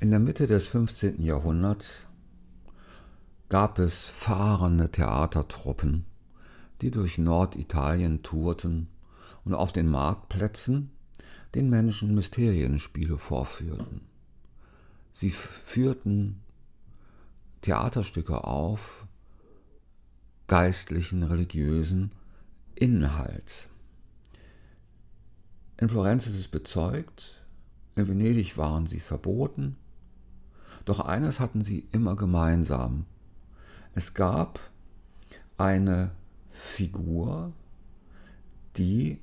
In der Mitte des 15. Jahrhunderts gab es fahrende Theatertruppen, die durch Norditalien tourten und auf den Marktplätzen den Menschen Mysterienspiele vorführten. Sie führten Theaterstücke auf geistlichen, religiösen Inhalts. In Florenz ist es bezeugt, in Venedig waren sie verboten, doch eines hatten sie immer gemeinsam. Es gab eine Figur, die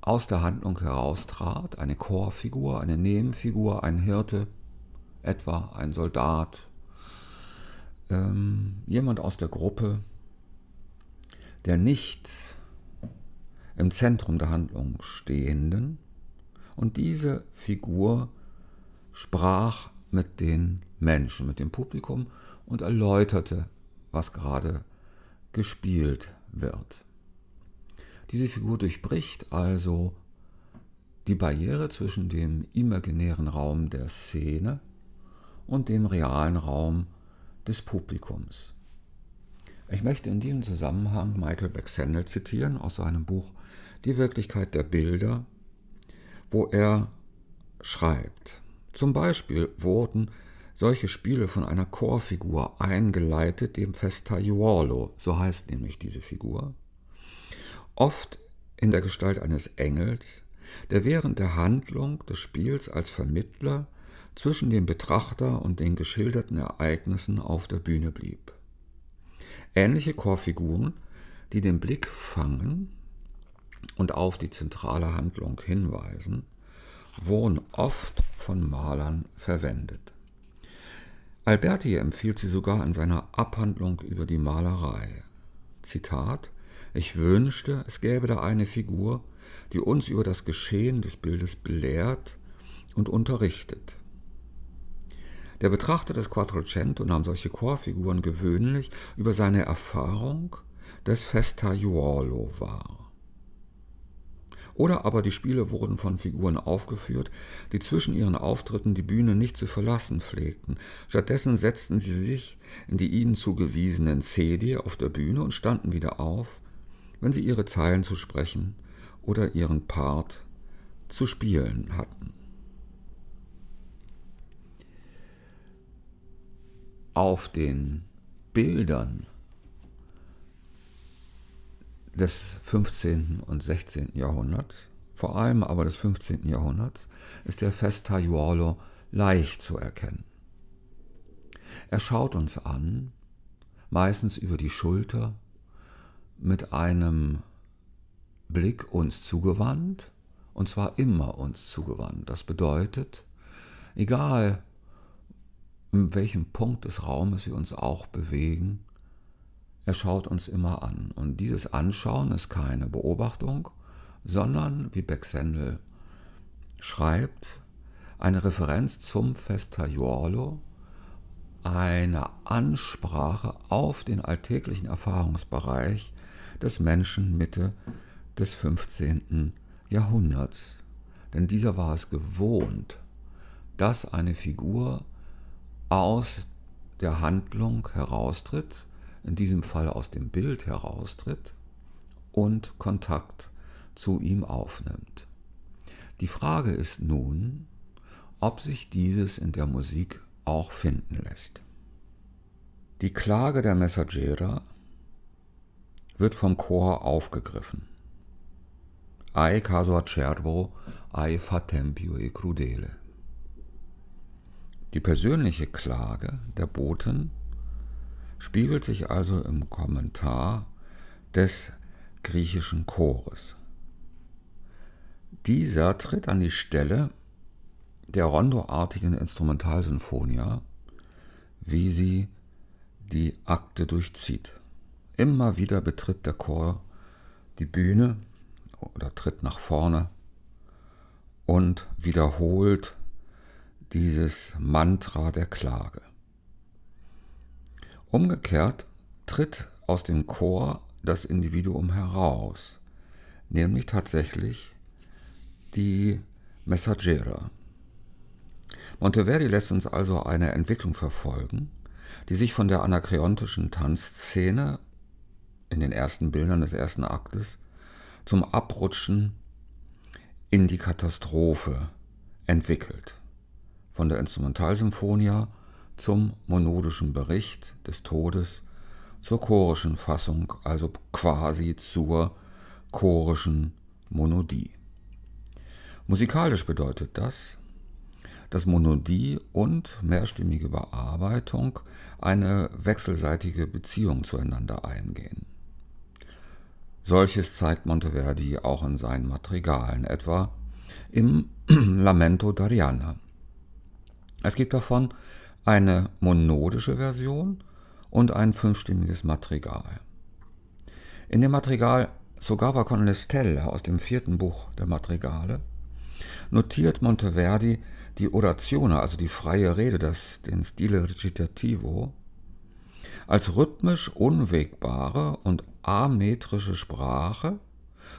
aus der Handlung heraustrat, eine Chorfigur, eine Nebenfigur, ein Hirte, etwa ein Soldat, ähm, jemand aus der Gruppe, der nicht im Zentrum der Handlung stehenden. Und diese Figur sprach mit den Menschen, mit dem Publikum und erläuterte, was gerade gespielt wird. Diese Figur durchbricht also die Barriere zwischen dem imaginären Raum der Szene und dem realen Raum des Publikums. Ich möchte in diesem Zusammenhang Michael Bexendel zitieren aus seinem Buch Die Wirklichkeit der Bilder, wo er schreibt, zum Beispiel wurden solche Spiele von einer Chorfigur eingeleitet, dem Festaiuolo, so heißt nämlich diese Figur, oft in der Gestalt eines Engels, der während der Handlung des Spiels als Vermittler zwischen dem Betrachter und den geschilderten Ereignissen auf der Bühne blieb. Ähnliche Chorfiguren, die den Blick fangen und auf die zentrale Handlung hinweisen, wurden oft von Malern verwendet. Alberti empfiehlt sie sogar in seiner Abhandlung über die Malerei. Zitat Ich wünschte, es gäbe da eine Figur, die uns über das Geschehen des Bildes belehrt und unterrichtet. Der Betrachter des Quattrocento nahm solche Chorfiguren gewöhnlich über seine Erfahrung des Festa Juolo wahr. Oder aber die Spiele wurden von Figuren aufgeführt, die zwischen ihren Auftritten die Bühne nicht zu verlassen pflegten. Stattdessen setzten sie sich in die ihnen zugewiesenen CD auf der Bühne und standen wieder auf, wenn sie ihre Zeilen zu sprechen oder ihren Part zu spielen hatten. Auf den Bildern des 15. und 16. Jahrhunderts, vor allem aber des 15. Jahrhunderts, ist der Festa Juolo leicht zu erkennen. Er schaut uns an, meistens über die Schulter, mit einem Blick uns zugewandt, und zwar immer uns zugewandt. Das bedeutet, egal in welchem Punkt des Raumes wir uns auch bewegen, er schaut uns immer an. Und dieses Anschauen ist keine Beobachtung, sondern, wie Bexendel schreibt, eine Referenz zum Festajuolo, eine Ansprache auf den alltäglichen Erfahrungsbereich des Menschen Mitte des 15. Jahrhunderts. Denn dieser war es gewohnt, dass eine Figur aus der Handlung heraustritt, in diesem Fall aus dem Bild heraustritt und Kontakt zu ihm aufnimmt. Die Frage ist nun, ob sich dieses in der Musik auch finden lässt. Die Klage der Messagerer wird vom Chor aufgegriffen. Ai caso acerbo, ai fatempio e crudele. Die persönliche Klage der Boten spiegelt sich also im Kommentar des griechischen Chores. Dieser tritt an die Stelle der rondoartigen Instrumentalsinfonia, wie sie die Akte durchzieht. Immer wieder betritt der Chor die Bühne oder tritt nach vorne und wiederholt dieses Mantra der Klage. Umgekehrt tritt aus dem Chor das Individuum heraus, nämlich tatsächlich die Messaggera. Monteverdi lässt uns also eine Entwicklung verfolgen, die sich von der anakreontischen Tanzszene in den ersten Bildern des ersten Aktes zum Abrutschen in die Katastrophe entwickelt. Von der Instrumentalsymphonia zum monodischen Bericht des Todes, zur chorischen Fassung, also quasi zur chorischen Monodie. Musikalisch bedeutet das, dass Monodie und mehrstimmige Bearbeitung eine wechselseitige Beziehung zueinander eingehen. Solches zeigt Monteverdi auch in seinen Madrigalen, etwa im Lamento d'Ariana. Es gibt davon eine monodische Version und ein fünfstimmiges Madrigal. In dem Madrigal Sogava con l'Estella aus dem vierten Buch der Madrigale notiert Monteverdi die Oratione, also die freie Rede, das, den Stile Recitativo, als rhythmisch unwegbare und ametrische Sprache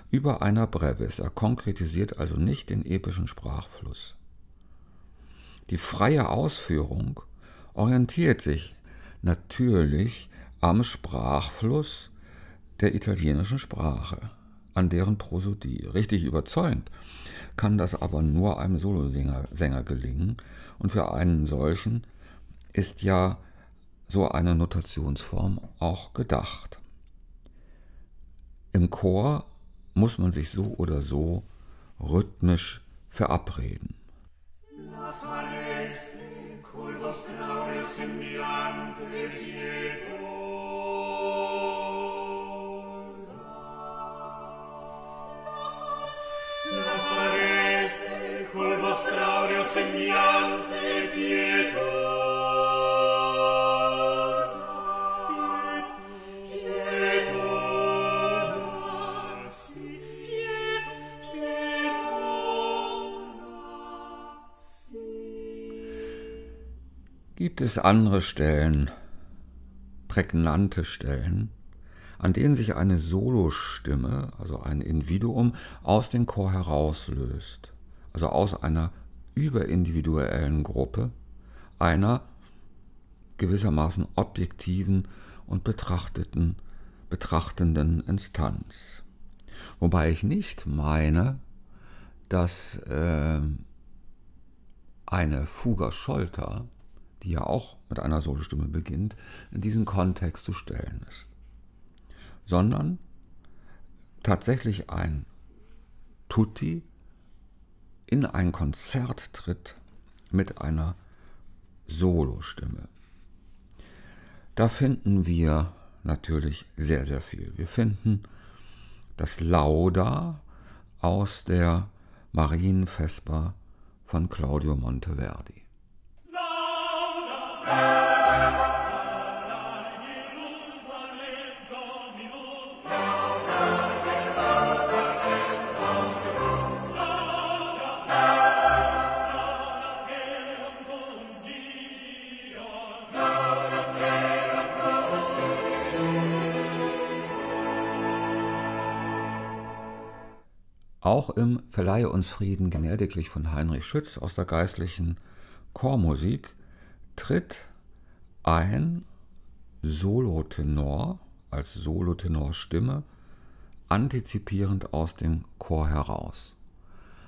über einer Brevis. Er konkretisiert also nicht den epischen Sprachfluss. Die freie Ausführung orientiert sich natürlich am Sprachfluss der italienischen Sprache, an deren Prosodie. Richtig überzeugend kann das aber nur einem Solosänger Sänger gelingen und für einen solchen ist ja so eine Notationsform auch gedacht. Im Chor muss man sich so oder so rhythmisch verabreden. Gibt es andere Stellen, prägnante Stellen, an denen sich eine Solostimme, also ein Individuum, aus dem Chor herauslöst, also aus einer überindividuellen Gruppe, einer gewissermaßen objektiven und betrachteten, betrachtenden Instanz. Wobei ich nicht meine, dass äh, eine Fugger-Scholter, die ja auch mit einer Solostimme beginnt, in diesen Kontext zu stellen ist, sondern tatsächlich ein Tutti in ein Konzert tritt mit einer Solostimme. Da finden wir natürlich sehr, sehr viel. Wir finden das Lauda aus der Marienvesper von Claudio Monteverdi. Lauda. im Verleihe uns Frieden gnädiglich von Heinrich Schütz aus der geistlichen Chormusik tritt ein Solotenor als Solotenorstimme antizipierend aus dem Chor heraus.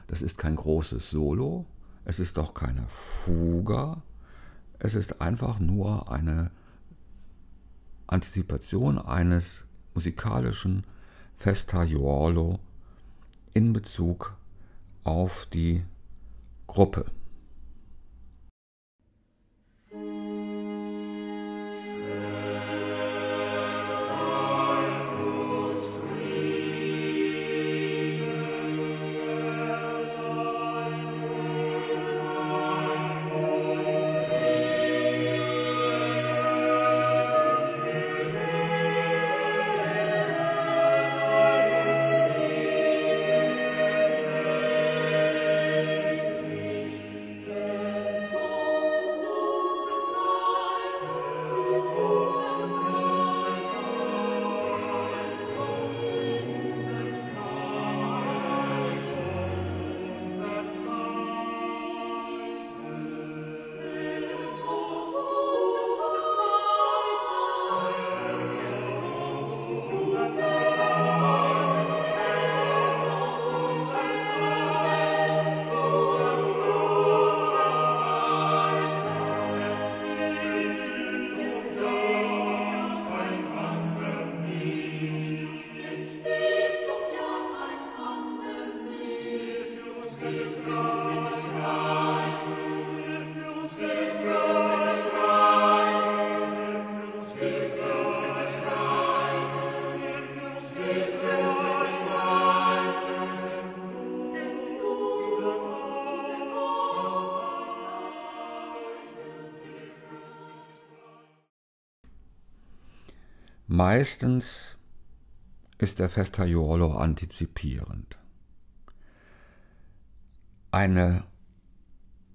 Das ist kein großes Solo, es ist auch keine Fuga, es ist einfach nur eine Antizipation eines musikalischen Festa Juolo in Bezug auf die Gruppe. Meistens ist der Festaiolo antizipierend. Eine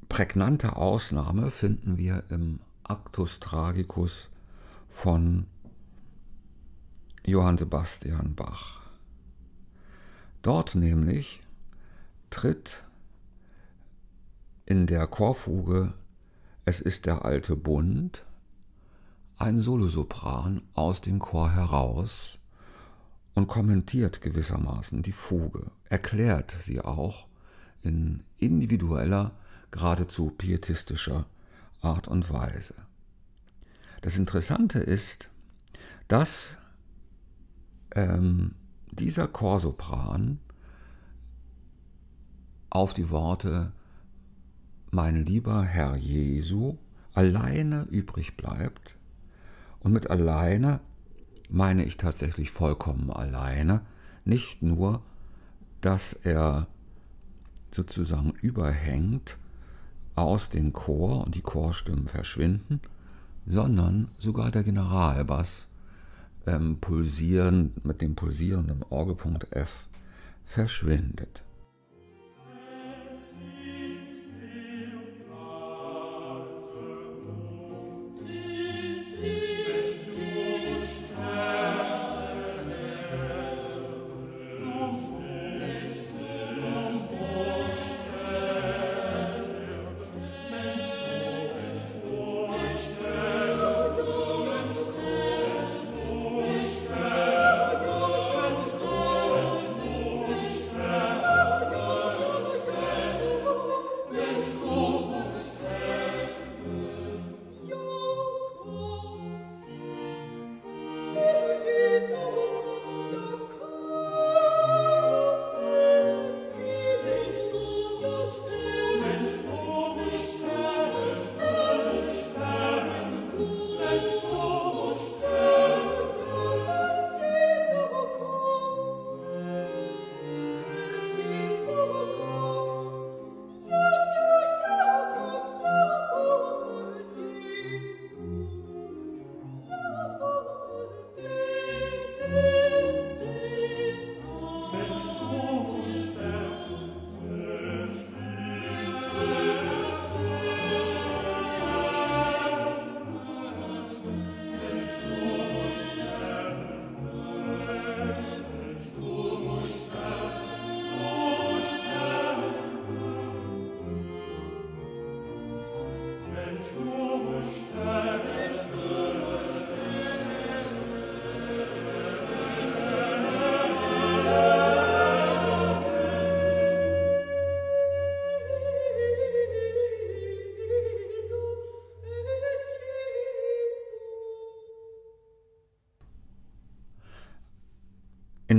prägnante Ausnahme finden wir im Actus Tragicus von Johann Sebastian Bach. Dort nämlich tritt in der Chorfuge Es ist der alte Bund ein Solosopran aus dem Chor heraus und kommentiert gewissermaßen die Fuge, erklärt sie auch in individueller, geradezu pietistischer Art und Weise. Das Interessante ist, dass ähm, dieser Chorsopran auf die Worte Mein lieber Herr Jesu alleine übrig bleibt und mit alleine meine ich tatsächlich vollkommen alleine. Nicht nur, dass er sozusagen überhängt aus dem Chor und die Chorstimmen verschwinden, sondern sogar der Generalbass ähm, pulsierend mit dem pulsierenden Orgelpunkt F verschwindet.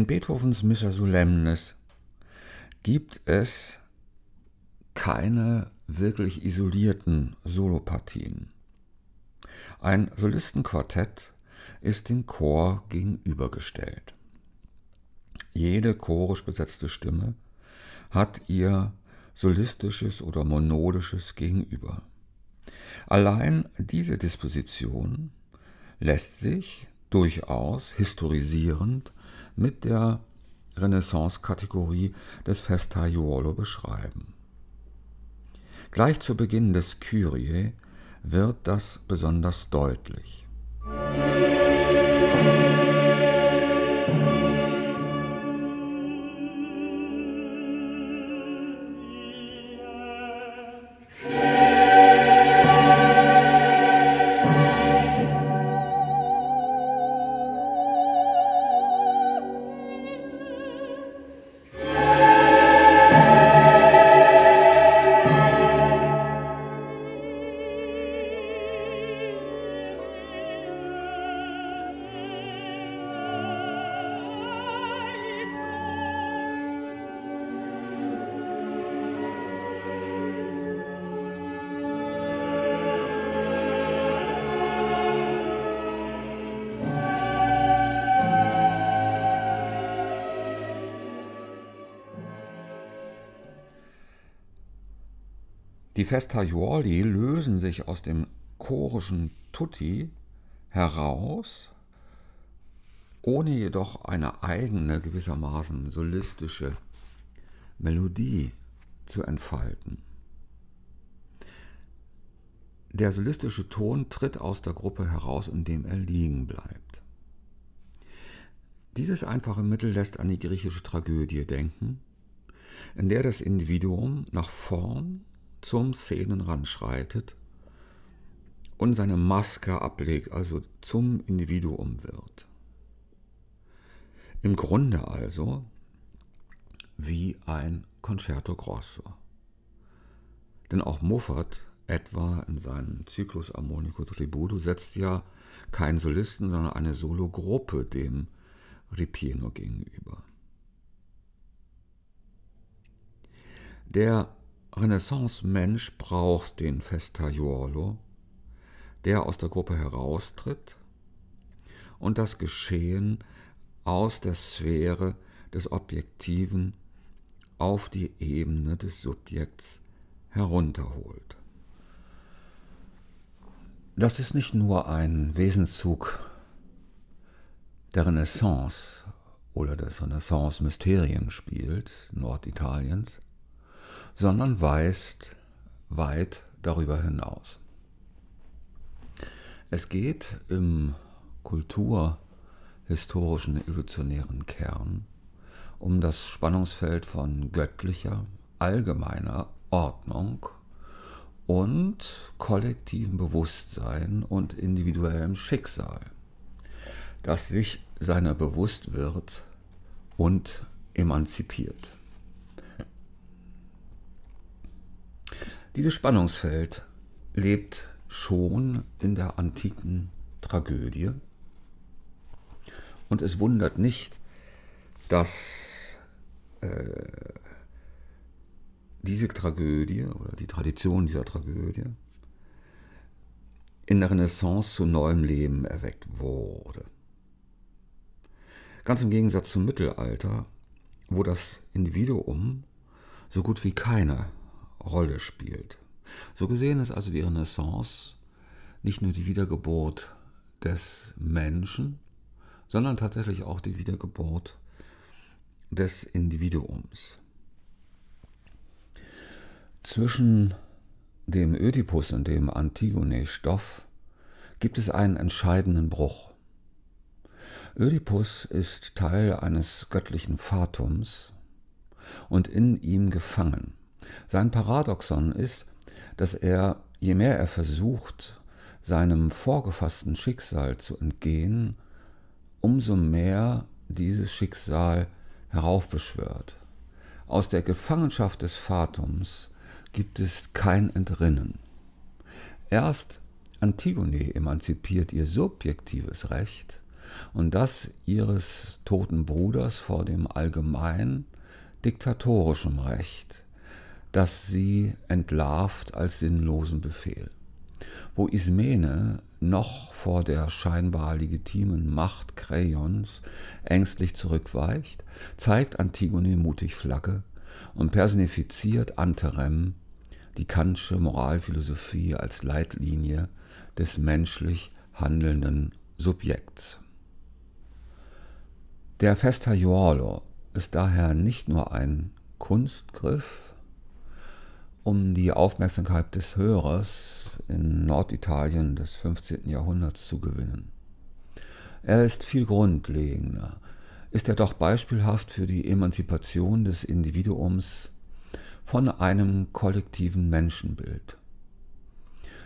in Beethovens Missa Solemnis gibt es keine wirklich isolierten Solopartien. Ein Solistenquartett ist dem Chor gegenübergestellt. Jede chorisch besetzte Stimme hat ihr solistisches oder monodisches Gegenüber. Allein diese Disposition lässt sich durchaus historisierend mit der Renaissance-Kategorie des Festa Iuolo beschreiben. Gleich zu Beginn des Kyrie wird das besonders deutlich. Musik Die Festajuoli lösen sich aus dem chorischen Tutti heraus, ohne jedoch eine eigene, gewissermaßen solistische Melodie zu entfalten. Der solistische Ton tritt aus der Gruppe heraus, indem er liegen bleibt. Dieses einfache Mittel lässt an die griechische Tragödie denken, in der das Individuum nach vorn zum Szenenrand schreitet und seine Maske ablegt, also zum Individuum wird. Im Grunde also wie ein Concerto Grosso. Denn auch Moffat etwa in seinem Zyklus Armonico Tributo setzt ja keinen Solisten, sondern eine Sologruppe dem Ripieno gegenüber. Der Renaissance-Mensch braucht den Festajuolo, der aus der Gruppe heraustritt und das Geschehen aus der Sphäre des Objektiven auf die Ebene des Subjekts herunterholt. Das ist nicht nur ein Wesenszug der Renaissance oder des Renaissance-Mysterienspiels Norditaliens, sondern weist weit darüber hinaus. Es geht im kulturhistorischen evolutionären Kern um das Spannungsfeld von göttlicher, allgemeiner Ordnung und kollektivem Bewusstsein und individuellem Schicksal, das sich seiner bewusst wird und emanzipiert. Dieses Spannungsfeld lebt schon in der antiken Tragödie und es wundert nicht, dass äh, diese Tragödie oder die Tradition dieser Tragödie in der Renaissance zu neuem Leben erweckt wurde. Ganz im Gegensatz zum Mittelalter, wo das Individuum so gut wie keine Rolle spielt. So gesehen ist also die Renaissance nicht nur die Wiedergeburt des Menschen, sondern tatsächlich auch die Wiedergeburt des Individuums. Zwischen dem Ödipus und dem Antigone-Stoff gibt es einen entscheidenden Bruch. Ödipus ist Teil eines göttlichen Fatums und in ihm gefangen. Sein Paradoxon ist, dass er, je mehr er versucht, seinem vorgefassten Schicksal zu entgehen, umso mehr dieses Schicksal heraufbeschwört. Aus der Gefangenschaft des Fatums gibt es kein Entrinnen. Erst Antigone emanzipiert ihr subjektives Recht und das ihres toten Bruders vor dem allgemein diktatorischen Recht das sie entlarvt als sinnlosen Befehl. Wo Ismene noch vor der scheinbar legitimen Macht Krayons ängstlich zurückweicht, zeigt Antigone mutig Flagge und personifiziert Anterem die kantsche Moralphilosophie als Leitlinie des menschlich handelnden Subjekts. Der Festa Iuolo ist daher nicht nur ein Kunstgriff, um die Aufmerksamkeit des Hörers in Norditalien des 15. Jahrhunderts zu gewinnen. Er ist viel grundlegender, ist er doch beispielhaft für die Emanzipation des Individuums von einem kollektiven Menschenbild.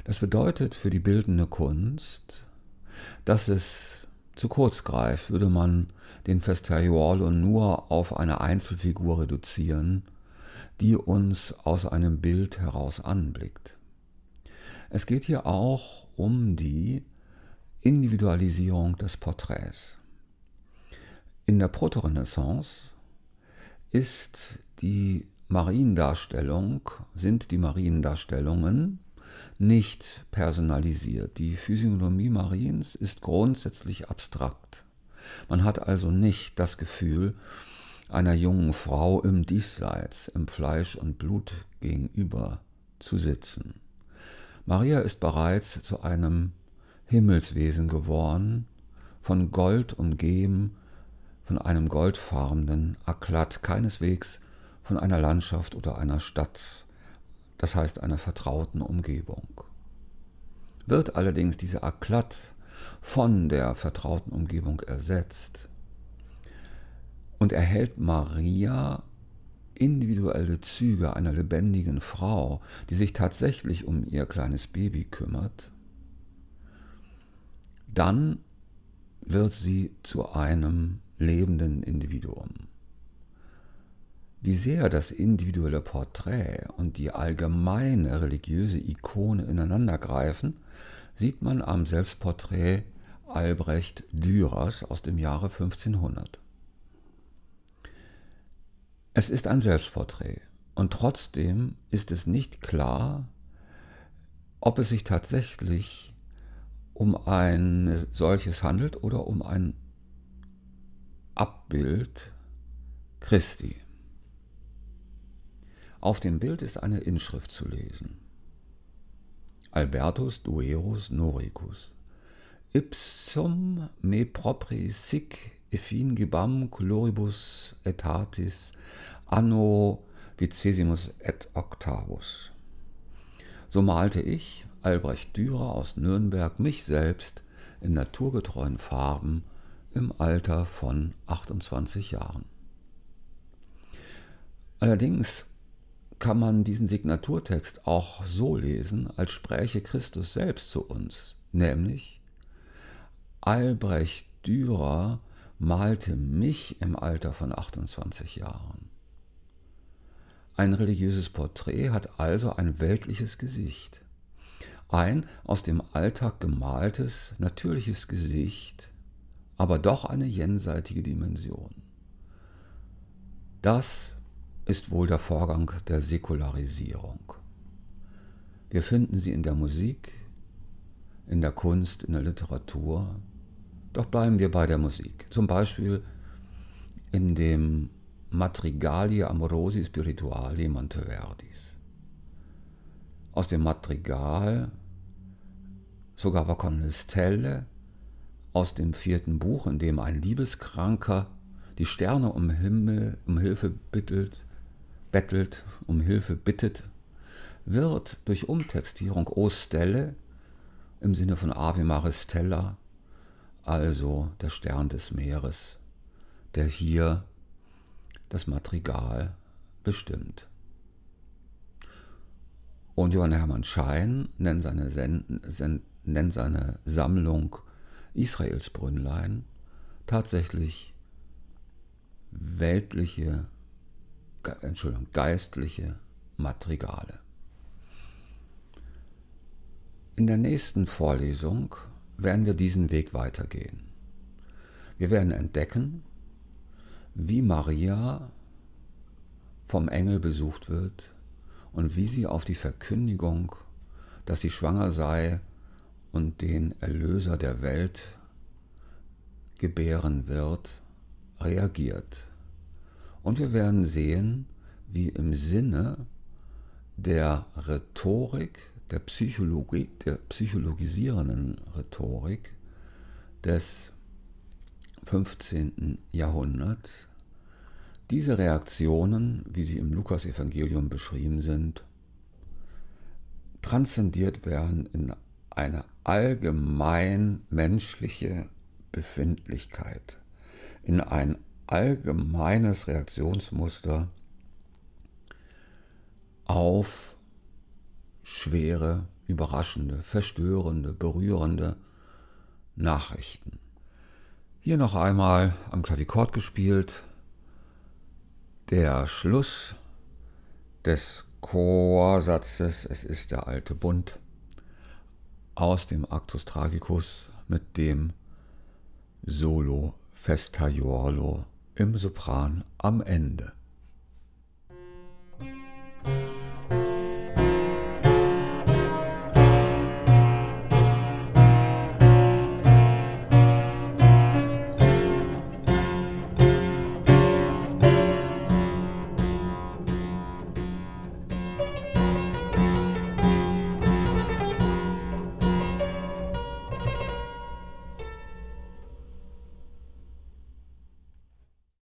Das bedeutet für die bildende Kunst, dass es zu kurz greift, würde man den Festariol nur auf eine Einzelfigur reduzieren, die uns aus einem Bild heraus anblickt. Es geht hier auch um die Individualisierung des Porträts. In der Protorenaissance ist die Mariendarstellung, sind die Mariendarstellungen nicht personalisiert. Die Physiognomie Mariens ist grundsätzlich abstrakt. Man hat also nicht das Gefühl, einer jungen Frau im Diesseits, im Fleisch und Blut gegenüber zu sitzen. Maria ist bereits zu einem Himmelswesen geworden, von Gold umgeben, von einem goldfarbenen Aklat, keineswegs von einer Landschaft oder einer Stadt, das heißt einer vertrauten Umgebung. Wird allerdings dieser Aklat von der vertrauten Umgebung ersetzt, und erhält Maria individuelle Züge einer lebendigen Frau, die sich tatsächlich um ihr kleines Baby kümmert, dann wird sie zu einem lebenden Individuum. Wie sehr das individuelle Porträt und die allgemeine religiöse Ikone ineinandergreifen, sieht man am Selbstporträt Albrecht Dürers aus dem Jahre 1500. Es ist ein Selbstporträt und trotzdem ist es nicht klar, ob es sich tatsächlich um ein solches handelt oder um ein Abbild Christi. Auf dem Bild ist eine Inschrift zu lesen. Albertus Duerus Noricus. Ipsum me propri sic Effin gibam coloribus etatis anno vicesimus et octavus. So malte ich, Albrecht Dürer aus Nürnberg, mich selbst in naturgetreuen Farben im Alter von 28 Jahren. Allerdings kann man diesen Signaturtext auch so lesen, als spräche Christus selbst zu uns, nämlich Albrecht Dürer malte mich im Alter von 28 Jahren. Ein religiöses Porträt hat also ein weltliches Gesicht. Ein aus dem Alltag gemaltes, natürliches Gesicht, aber doch eine jenseitige Dimension. Das ist wohl der Vorgang der Säkularisierung. Wir finden sie in der Musik, in der Kunst, in der Literatur, doch bleiben wir bei der Musik. Zum Beispiel in dem Madrigali Amorosi Spirituali Monteverdis. Aus dem Madrigal, sogar war Stelle, aus dem vierten Buch, in dem ein Liebeskranker die Sterne um Himmel um Hilfe bittet, bettelt, um Hilfe bittet, wird durch Umtextierung O Stelle im Sinne von Ave Maristella also der Stern des Meeres, der hier das Madrigal bestimmt. Und Johann Hermann Schein nennt seine, Sen Sen nennt seine Sammlung Israels Brünnlein tatsächlich weltliche, Entschuldigung, geistliche Madrigale. In der nächsten Vorlesung werden wir diesen Weg weitergehen. Wir werden entdecken, wie Maria vom Engel besucht wird und wie sie auf die Verkündigung, dass sie schwanger sei und den Erlöser der Welt gebären wird, reagiert. Und wir werden sehen, wie im Sinne der Rhetorik der Psychologik, der psychologisierenden Rhetorik des 15. Jahrhunderts. Diese Reaktionen, wie sie im Lukasevangelium beschrieben sind, transzendiert werden in eine allgemein menschliche Befindlichkeit, in ein allgemeines Reaktionsmuster auf schwere, überraschende, verstörende, berührende Nachrichten. Hier noch einmal am Klavikord gespielt. Der Schluss des Chorsatzes Es ist der alte Bund aus dem Actus Tragicus mit dem Solo Festaiolo im Sopran am Ende.